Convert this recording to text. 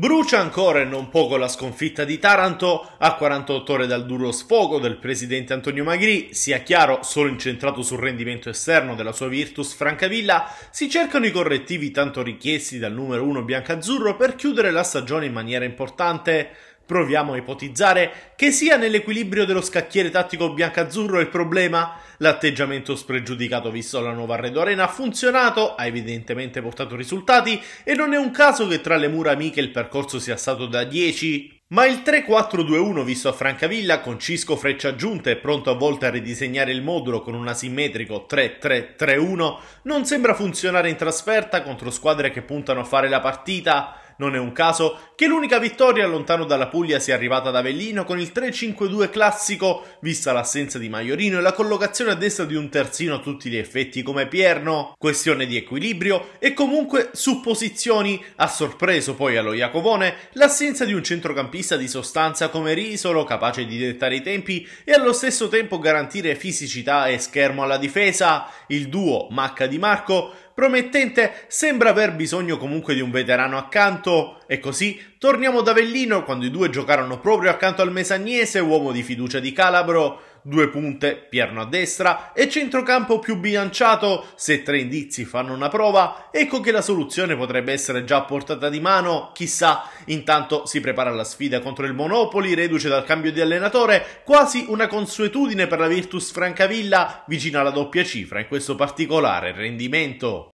Brucia ancora e non poco la sconfitta di Taranto a 48 ore dal duro sfogo del presidente Antonio Magri, sia chiaro solo incentrato sul rendimento esterno della sua Virtus Francavilla, si cercano i correttivi tanto richiesti dal numero 1 biancazzurro per chiudere la stagione in maniera importante. Proviamo a ipotizzare che sia nell'equilibrio dello scacchiere tattico bianco-azzurro il problema? L'atteggiamento spregiudicato visto la nuova Red Arena ha funzionato, ha evidentemente portato risultati e non è un caso che tra le mura amiche il percorso sia stato da 10. Ma il 3-4-2-1 visto a Francavilla con Cisco freccia aggiunte e pronto a volte a ridisegnare il modulo con un asimmetrico 3-3-3-1 non sembra funzionare in trasferta contro squadre che puntano a fare la partita non è un caso che l'unica vittoria lontano dalla Puglia sia arrivata ad Avellino con il 3-5-2 classico, vista l'assenza di Maiorino e la collocazione a destra di un terzino a tutti gli effetti come Pierno. Questione di equilibrio e comunque supposizioni. Ha sorpreso poi allo Iacovone l'assenza di un centrocampista di sostanza come Risolo, capace di dettare i tempi e allo stesso tempo garantire fisicità e schermo alla difesa. Il duo Macca di Marco promettente, sembra aver bisogno comunque di un veterano accanto e così torniamo da Avellino quando i due giocarono proprio accanto al mesagnese uomo di fiducia di Calabro due punte Pierno a destra e centrocampo più bilanciato, se tre indizi fanno una prova, ecco che la soluzione potrebbe essere già a portata di mano, chissà, intanto si prepara la sfida contro il Monopoli, reduce dal cambio di allenatore, quasi una consuetudine per la Virtus Francavilla, vicina alla doppia cifra in questo particolare rendimento.